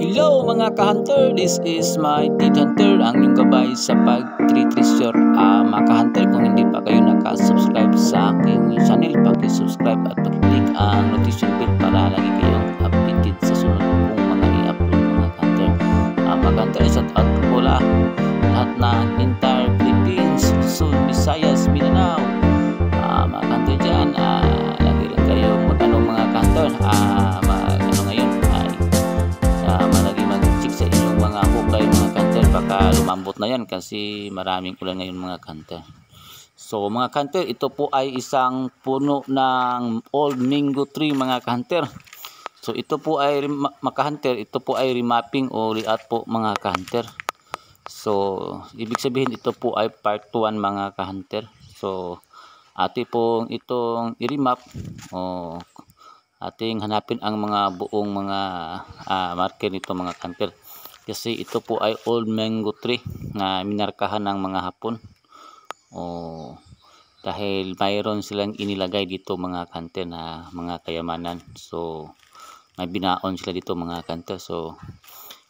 Hello mga ka-hunter, this is my Tit Hunter, ang inyong gabay sa pag-treasure. Uh, ah, mga ka-hunter, kung hindi pa kayo nakasubscribe sa aking channel, pag-subscribe at pag-click ang notification bell baka lumambot na yan kasi maraming ulan ngayon mga kanter so mga kanter ito po ay isang puno ng old mango tree mga kanter so ito po ay makahanter ito po ay remapping o layout po mga kanter so ibig sabihin ito po ay part 1 mga kanter so ati pong itong i-remap o ating hanapin ang mga buong mga uh, marker nito mga kanter kasi ito po ay old mango tree na minarkahan ng mga hapon o dahil mayroon silang inilagay dito mga kante na mga kayamanan so may binaon sila dito mga kante so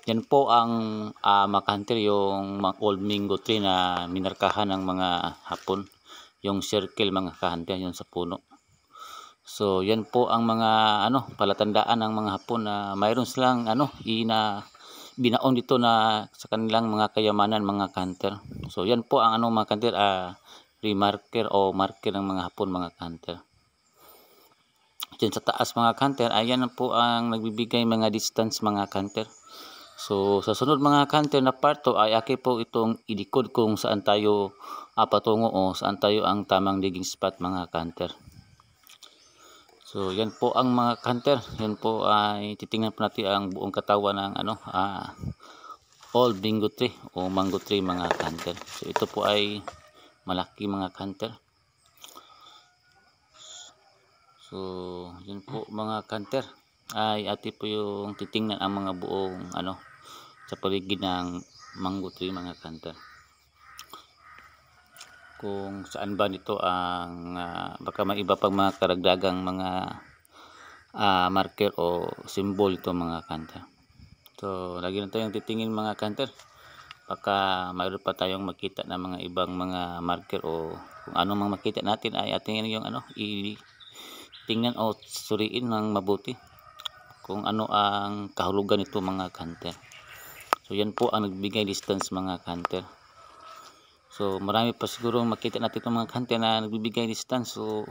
yan po ang uh, ah, makanter yung old mango tree na minarkahan ng mga hapon. Yung circle mga kahanter yun sa puno. So yan po ang mga ano palatandaan ng mga hapon na mayroon silang ano ina binaon dito na sa kanilang mga kayamanan mga kanter. So yan po ang anong mga kanter, uh, remarker o marker ng mga hapon mga kanter. Diyan sa taas mga kanter, ayan po ang nagbibigay mga distance mga kanter. So sa sunod mga kanter na part to ay aki po itong idikod kung saan tayo uh, patungo o saan tayo ang tamang digging spot mga kanter. So, yan po ang mga canter. Yan po ay titingnan po natin ang buong katawan ng ano, uh, ah, all bingo tree o mango tree mga canter. So, ito po ay malaki mga canter. So, yan po mga canter. Ay ati po yung titingnan ang mga buong ano sa paligid ng mango tree mga canter kung saan ba nito ang uh, baka may iba pang mga karagdagang mga uh, marker o symbol ito mga kanter so lagi na tayong titingin mga kanter baka mayroon pa tayong makita na mga ibang mga marker o kung anong mga makita natin ay atingin yung ano i tingnan o suriin ng mabuti kung ano ang kahulugan nito mga kanter so yan po ang nagbigay distance mga kanter So marami pa siguro makita natin itong mga hunter na nagbibigay distance. So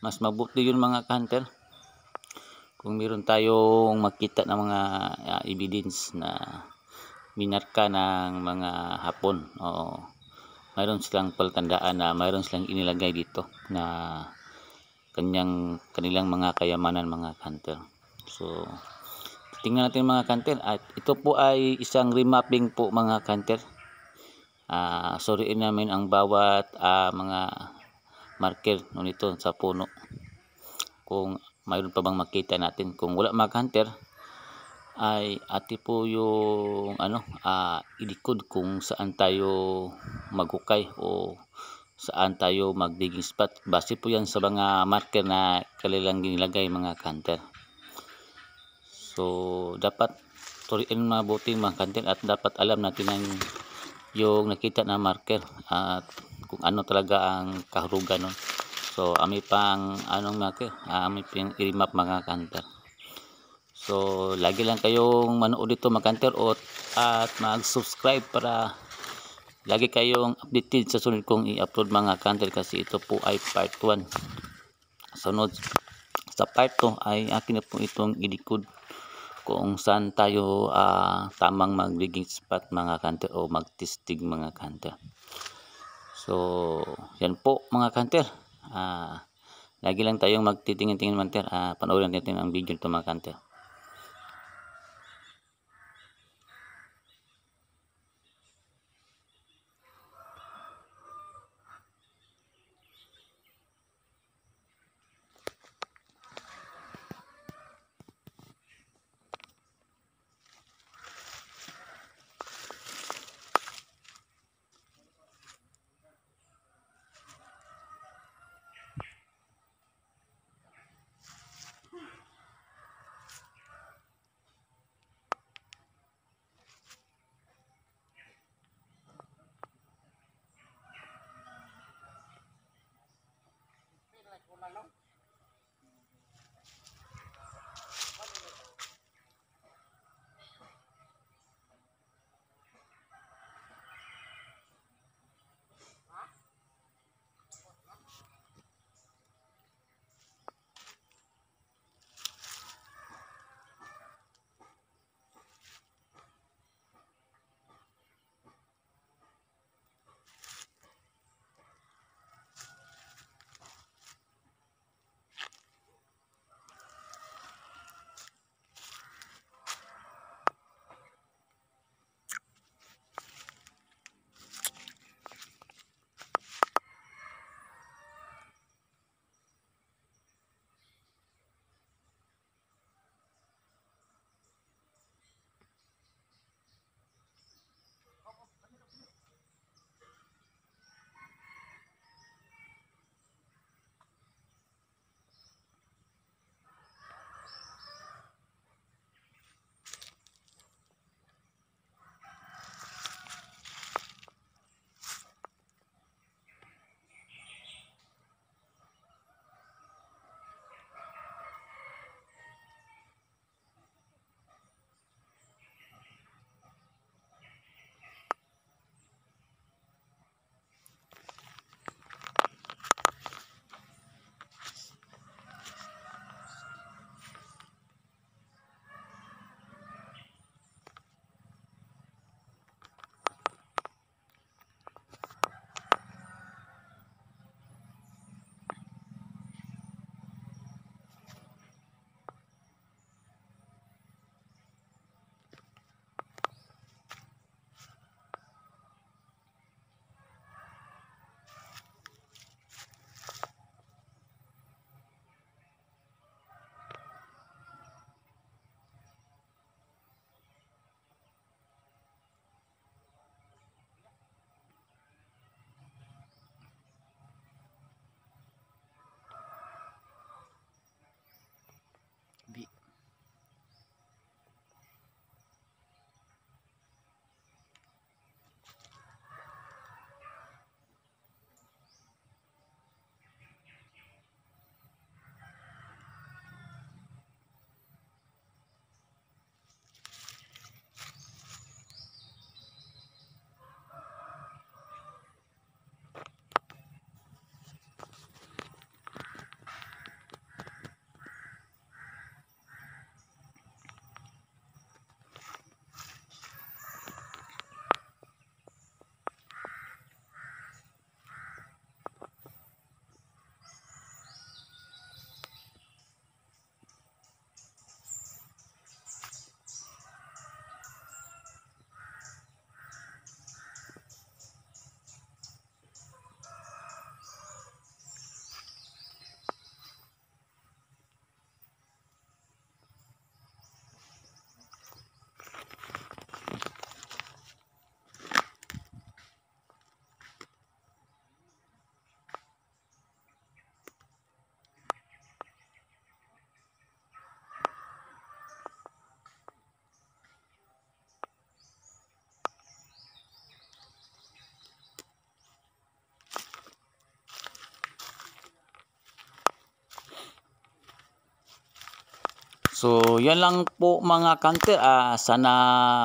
mas mabuti yun mga hunter. Kung meron tayong makita ng mga uh, evidence na minarka ng mga hapon. Oo. Mayroon silang palatandaan na mayroon silang inilagay dito na kanyang kanilang mga kayamanan mga hunter. So tingnan natin mga hunter at ito po ay isang remapping po mga hunter uh, suriin namin ang bawat uh, mga marker nito sa puno kung mayroon pa bang makita natin kung wala mag hunter ay ati po yung ano uh, ilikod kung saan tayo maghukay o saan tayo magdigging spot base po yan sa mga marker na kanilang ginilagay mga hunter so dapat turiin mabuti mga hunter at dapat alam natin ang yung nakita na marker at kung ano talaga ang kahurugan nun. So, ami pang anong marker, ah, ami pang i-remap mga kanter. So, lagi lang kayong manood dito mga kanter at, at mag-subscribe para lagi kayong updated sa sunod kong i-upload mga kanter kasi ito po ay part 1. Sunod sa part 2 ay akin na po itong ilikod kung saan tayo uh, tamang magliging spot mga kanter o magtistig mga kanter. So, yan po mga kanter. Uh, lagi lang tayong magtitingin-tingin mga kanter. Uh, panoorin natin ang video nito mga kanter. So, yan lang po mga kanter. Uh, ah, sana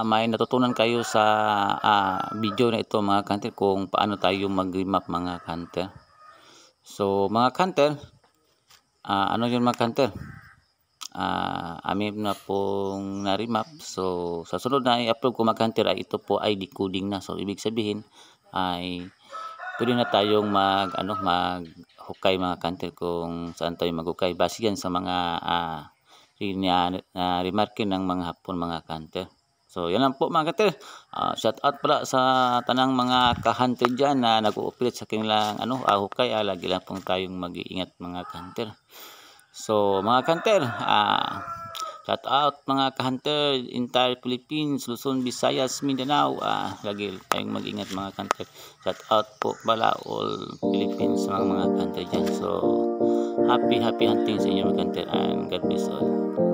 may natutunan kayo sa uh, video na ito mga kanter kung paano tayo mag-remap mga kanter. So, mga kanter, uh, ah, ano yun mga kanter? Uh, amin na pong na-remap. So, sa sunod na i-upload ko mga kanter, ay ito po ay decoding na. So, ibig sabihin ay pwede na tayong mag, ano, mag-hukay mga kanter kung saan tayo mag-hukay. Base yan sa mga... Uh, remarke ng mga hapon mga kanter. So, yan lang po mga kater. Uh, ah, shout out pala sa tanang mga kahanter dyan na nag-ooperate sa kanilang ano, ahukay. Ah, ah, lagi lang pong tayong mag-iingat mga kanter. So, mga kanter, ah... Uh, Shout out mga ka-hunter, entire Philippines, Luzon, Visayas, Mindanao. Ah, lagi tayong mag-ingat mga ka-hunter. Shout out po pala all Philippines mga mga ka-hunter dyan. So, happy, happy hunting sa inyo mga ka-hunter and God bless all.